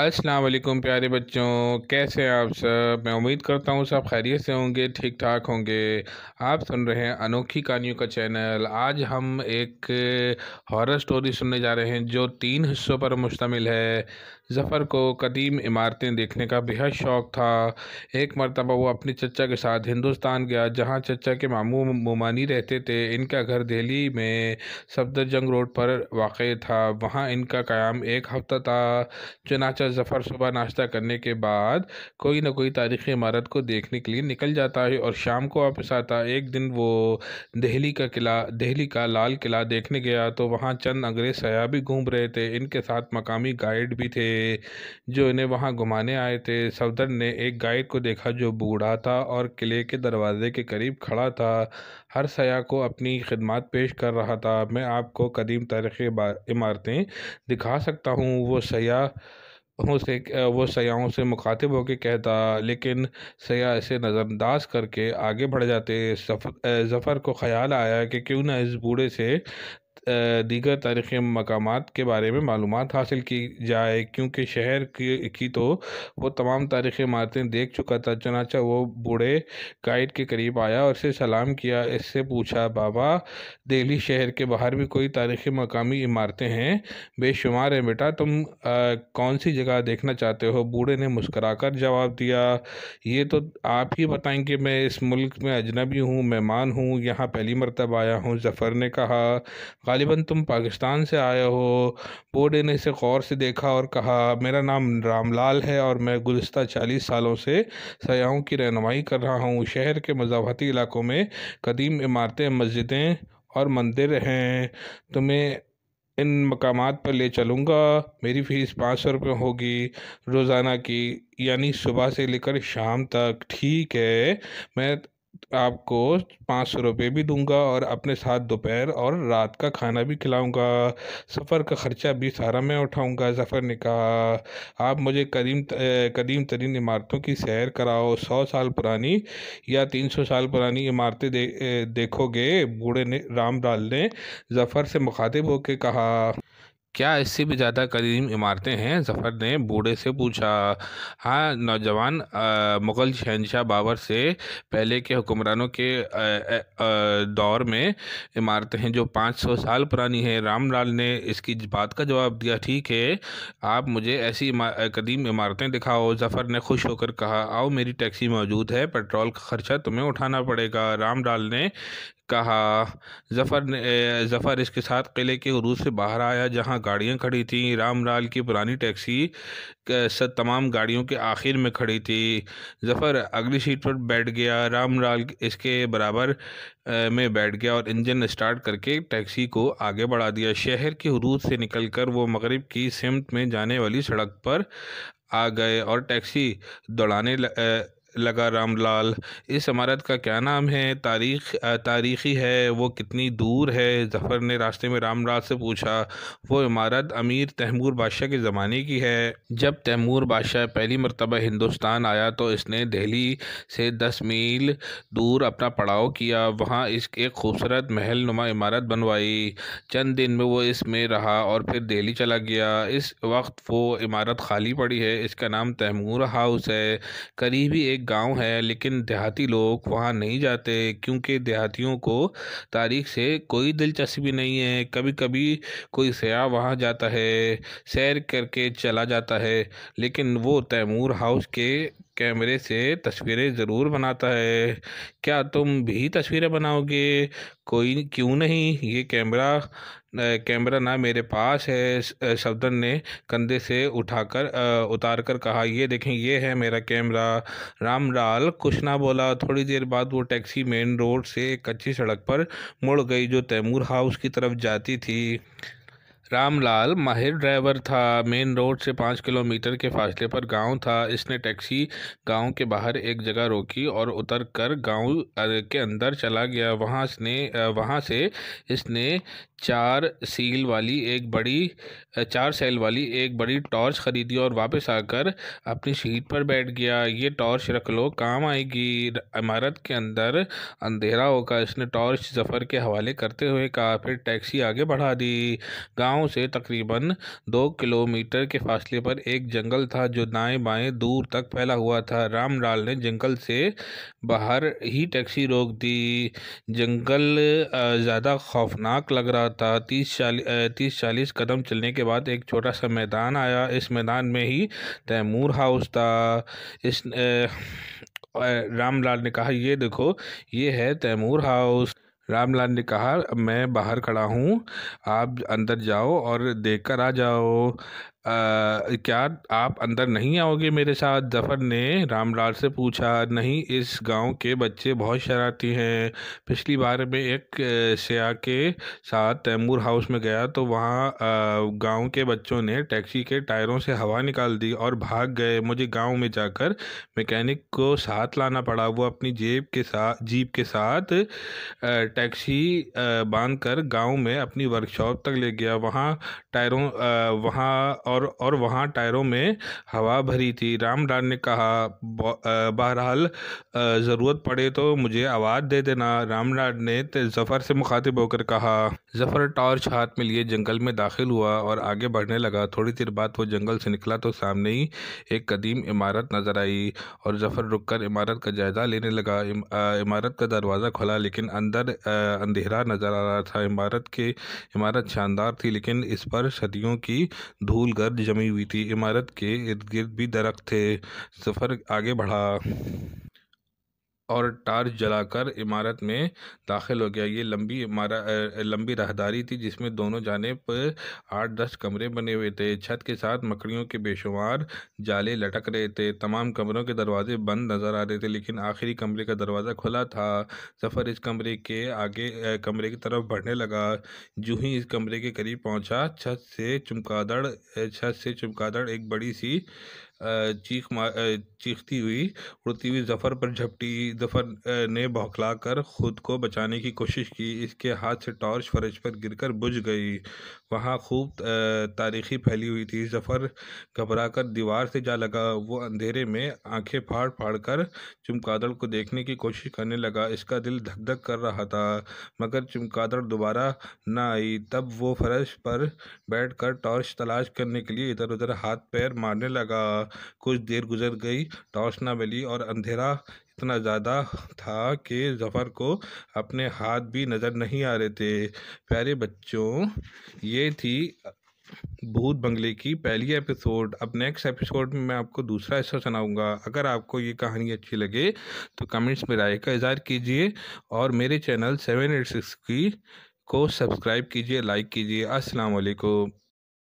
अस्सलाम वालेकुम प्यारे बच्चों कैसे हैं आप सब मैं उम्मीद करता हूँ सब खैरियत से होंगे ठीक ठाक होंगे आप सुन रहे हैं अनोखी कहानियों का चैनल आज हम एक हॉरर स्टोरी सुनने जा रहे हैं जो तीन हिस्सों पर मुश्तमिल है जफ़र को कदीम इमारतें देखने का बेहद शौक़ था एक मरतबा वो अपने चचा के साथ हिंदुस्तान गया जहाँ चचा के मामू ममानी रहते थे इनका घर दिल्ली में सफदरजंग रोड पर वाक़ था वहाँ इनका क़्याम एक हफ़्ता था चनाचा जफ़र सुबह नाश्ता करने के बाद कोई ना कोई तारीख़ी इमारत को देखने के लिए निकल जाता है और शाम को वापस आता एक दिन वो दिल्ली का किला दिल्ली का लाल किला देखने गया तो वहाँ चंद अंग्रेज़ सयाह भी घूम रहे थे इनके साथ मकामी गाइड भी थे जो इन्हें वहाँ घुमाने आए थे सफदर ने एक गाइड को देखा जो बूढ़ा था और किले के दरवाजे के करीब खड़ा था हर सयाह को अपनी खिदमत पेश कर रहा था मैं आपको कदीम तारीख़ी इमारतें दिखा सकता हूँ वो सयाह उसे वो सयाहों से मुखातिब होकर कहता लेकिन सयाह इसे नज़रअंदाज करके आगे बढ़ जाते जफ़र को ख्याल आया कि क्यों ना इस बूढ़े से दीगर तारीख़ी मकाम के बारे में मालूम हासिल की जाए क्योंकि शहर की, की तो वो तमाम तारीख़ी इमारतें देख चुका था चनाचा वो बूढ़े गाइड के करीब आया और इसे सलाम किया इससे पूछा बाबा दिल्ली शहर के बाहर भी कोई तारीख़ी मकामी इमारतें हैं बेशुमार हैं बेटा तुम आ, कौन सी जगह देखना चाहते हो बूढ़े ने मुस्करा कर जवाब दिया ये तो आप ही कि मैं इस मुल्क में अजनबी हूँ मेहमान हूँ यहाँ पहली मरतब आया हूँ जफ़र ने कहा गालिबा तुम पाकिस्तान से आए हो बोडे ने इसे गौर से देखा और कहा मेरा नाम रामलाल है और मैं गुज्त चालीस सालों से सयाहों की रहनुमाई कर रहा हूँ शहर के मजावती इलाकों में कदीम इमारतें मस्जिदें और मंदिर हैं तुम्हें इन मकाम पर ले चलूँगा मेरी फ़ीस पाँच सौ रुपये होगी रोज़ाना की यानी सुबह से लेकर शाम तक ठीक है मैं आपको पाँच सौ रुपये भी दूंगा और अपने साथ दोपहर और रात का खाना भी खिलाऊंगा सफ़र का ख़र्चा भी सारा मैं उठाऊंगा सफ़र ने कहा आप मुझे कदीम कदीम तरीन इमारतों की सैर कराओ सौ साल पुरानी या तीन सौ साल पुरानी इमारतें दे, देखोगे बूढ़े ने राम लाल ने जफ़र से मुखातिब होकर कहा क्या इससे भी ज़्यादा कदीम इमारतें हैं जफ़र ने बूढ़े से पूछा हाँ नौजवान मुग़ल शहनशाह बाबर से पहले के हुक्मरानों के आ, आ, दौर में इमारतें हैं जो 500 साल पुरानी हैं रामलाल ने इसकी बात का जवाब दिया ठीक है आप मुझे ऐसी इमा, कदीम इमारतें दिखाओ जफ़र ने खुश होकर कहा आओ मेरी टैक्सी मौजूद है पेट्रोल का ख़र्चा तुम्हें उठाना पड़ेगा रामलाल ने कहा जफ़र ने जफ़र इसके साथ किले के उरूज से बाहर आया जहाँ गाड़ियाँ खड़ी थी रामलाल की पुरानी टैक्सी सब तमाम गाड़ियों के आखिर में खड़ी थी जफ़र अगली सीट पर बैठ गया रामलाल इसके बराबर में बैठ गया और इंजन स्टार्ट करके टैक्सी को आगे बढ़ा दिया शहर के हदूद से कर वो मगरब की सिमत में जाने वाली सड़क पर आ गए और टैक्सी दौड़ाने लगा रामलाल इस इमारत का क्या नाम है तारीख तारीखी है वो कितनी दूर है जफ़र ने रास्ते में रामलाल से पूछा वो इमारत अमीर तैमूर बादशाह के ज़माने की है जब तैमूर बादशाह पहली मरतबा हिंदुस्तान आया तो इसने दिल्ली से दस मील दूर अपना पड़ाव किया वहाँ इस एक खूबसूरत महल नुमा इमारत बनवाई चंद दिन में वो इसमें रहा और फिर दिल्ली चला गया इस वक्त वो इमारत खाली पड़ी है इसका नाम तैमूर हाउस है करीबी एक एक गांव है लेकिन देहाती लोग वहाँ नहीं जाते क्योंकि देहातियों को तारीख से कोई दिलचस्पी नहीं है कभी कभी कोई सयाह वहाँ जाता है सैर करके चला जाता है लेकिन वो तैमूर हाउस के कैमरे से तस्वीरें ज़रूर बनाता है क्या तुम भी तस्वीरें बनाओगे कोई क्यों नहीं ये कैमरा कैमरा ना मेरे पास है सफदर ने कंधे से उठाकर उतार कर कहा ये देखें ये है मेरा कैमरा रामलाल कुछ ना बोला थोड़ी देर बाद वो टैक्सी मेन रोड से एक कच्ची सड़क पर मुड़ गई जो तैमूर हाउस की तरफ जाती थी रामलाल माहिर ड्राइवर था मेन रोड से पाँच किलोमीटर के फासले पर गांव था इसने टैक्सी गांव के बाहर एक जगह रोकी और उतर कर गाँव के अंदर चला गया वहाँ इसने वहाँ से इसने चार सील वाली एक बड़ी चार सेल वाली एक बड़ी टॉर्च ख़रीदी और वापस आकर अपनी सीट पर बैठ गया ये टॉर्च रख लो काम आएगी इमारत के अंदर अंधेरा होगा इसने टॉर्च जफ़र के हवाले करते हुए कहा फिर टैक्सी आगे बढ़ा दी गांव से तकरीबन दो किलोमीटर के फासले पर एक जंगल था जो दाएं बाएं दूर तक फैला हुआ था रामलाल ने जंगल से बाहर ही टैक्सी रोक दी जंगल ज़्यादा खौफनाक लग रहा था तीस चालीस तीस चालीस कदम चलने के बाद एक छोटा सा मैदान आया इस मैदान में ही तैमूर हाउस था इस रामलाल ने कहा ये देखो ये है तैमूर हाउस रामलाल ने कहा मैं बाहर खड़ा हूँ आप अंदर जाओ और देख कर आ जाओ आ, क्या आप अंदर नहीं आओगे मेरे साथ जफर ने रामलाल से पूछा नहीं इस गांव के बच्चे बहुत शरारती हैं पिछली बार में एक सयाह के साथ तैमूर हाउस में गया तो वहाँ गांव के बच्चों ने टैक्सी के टायरों से हवा निकाल दी और भाग गए मुझे गांव में जाकर मैकेनिक को साथ लाना पड़ा वो अपनी जेब के साथ जीप के साथ टैक्सी बांध कर गाँव में अपनी वर्कशॉप तक ले गया वहाँ टायरों वहाँ और और वहाँ टायरों में हवा भरी थी रामलाल ने कहा बहरहाल ज़रूरत पड़े तो मुझे आवाज़ दे देना रामलाल ने ज़फ़र से मुखातिब होकर कहा जफ़र टॉर्च हाथ में लिए जंगल में दाखिल हुआ और आगे बढ़ने लगा थोड़ी देर बाद वो जंगल से निकला तो सामने ही एक कदीम इमारत नज़र आई और जफ़र रुककर इमारत का जायज़ा लेने लगा इम, इमारत का दरवाज़ा खुला लेकिन अंदर अंधेरा नज़र आ रहा था इमारत के इमारत शानदार थी लेकिन इस पर सदियों की धूल गर्द जमी हुई थी इमारत के इर्द गिर्द भी दरख्त थे जफ़र आगे बढ़ा और टार्च जलाकर इमारत में दाखिल हो गया ये लंबी इमारत लंबी राहदारी थी जिसमें दोनों जानेब आठ दस कमरे बने हुए थे छत के साथ मकड़ियों के बेशुमार जाले लटक रहे थे तमाम कमरों के दरवाजे बंद नज़र आ रहे थे लेकिन आखिरी कमरे का दरवाज़ा खुला था सफ़र इस कमरे के आगे कमरे की तरफ बढ़ने लगा जूँ ही इस कमरे के करीब पहुँचा छत से चमकादड़ छत से चमकादड़ एक बड़ी सी चीख चीखती हुई उड़ती हुई जफ़र पर झपटी जफ़र ने बौखलाकर खुद को बचाने की कोशिश की इसके हाथ से टॉर्च फर्श पर गिरकर बुझ गई वहाँ खूब तारीखी फैली हुई थी जफ़र घबराकर दीवार से जा लगा वो अंधेरे में आंखें फाड़ फाड़ कर चमकादड़ को देखने की कोशिश करने लगा इसका दिल धक धक कर रहा था मगर चमकादड़ दोबारा न आई तब वो फर्श पर कर टॉर्च तलाश करने के लिए इधर उधर हाथ पैर मारने लगा था कुछ देर गुजर गई टॉर्च ना मिली और अंधेरा इतना ज़्यादा था कि जफ़र को अपने हाथ भी नज़र नहीं आ रहे थे प्यारे बच्चों ये थी भूत बंगले की पहली एपिसोड अब नेक्स्ट एपिसोड में मैं आपको दूसरा हिस्सा सुनाऊंगा अगर आपको ये कहानी अच्छी लगे तो कमेंट्स में राय का इजहार कीजिए और मेरे चैनल सेवन एट सिक्स की को सब्सक्राइब कीजिए लाइक कीजिए अस्सलाम वालेकुम